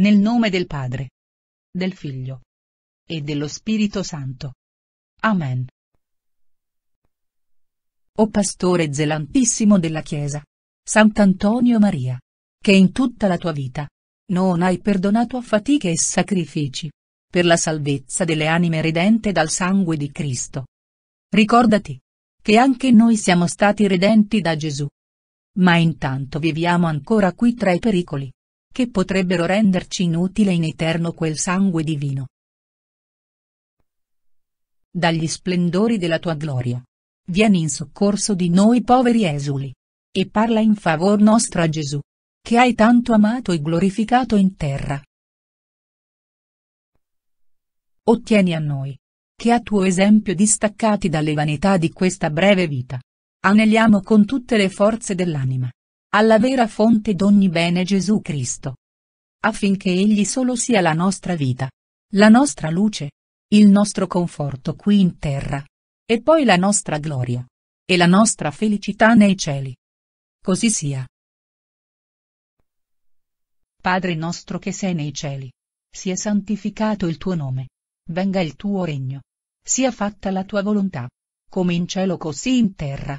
Nel nome del Padre, del Figlio e dello Spirito Santo. Amen. O Pastore zelantissimo della Chiesa, Sant'Antonio Maria, che in tutta la tua vita non hai perdonato a fatiche e sacrifici per la salvezza delle anime redente dal sangue di Cristo. Ricordati che anche noi siamo stati redenti da Gesù. Ma intanto viviamo ancora qui tra i pericoli che potrebbero renderci inutile in eterno quel sangue divino. Dagli splendori della tua gloria. Vieni in soccorso di noi poveri esuli. E parla in favor nostra Gesù. Che hai tanto amato e glorificato in terra. Ottieni a noi. Che a tuo esempio distaccati dalle vanità di questa breve vita. Aneliamo con tutte le forze dell'anima alla vera fonte d'ogni bene Gesù Cristo. Affinché Egli solo sia la nostra vita, la nostra luce, il nostro conforto qui in terra, e poi la nostra gloria, e la nostra felicità nei cieli. Così sia. Padre nostro che sei nei cieli, sia santificato il tuo nome, venga il tuo regno, sia fatta la tua volontà, come in cielo così in terra.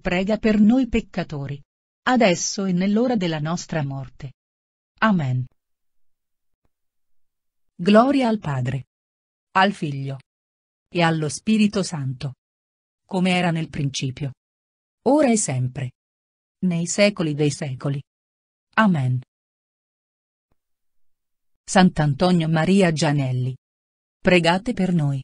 prega per noi peccatori. Adesso e nell'ora della nostra morte. Amen. Gloria al Padre, al Figlio e allo Spirito Santo, come era nel principio, ora e sempre, nei secoli dei secoli. Amen. Sant'Antonio Maria Gianelli. Pregate per noi.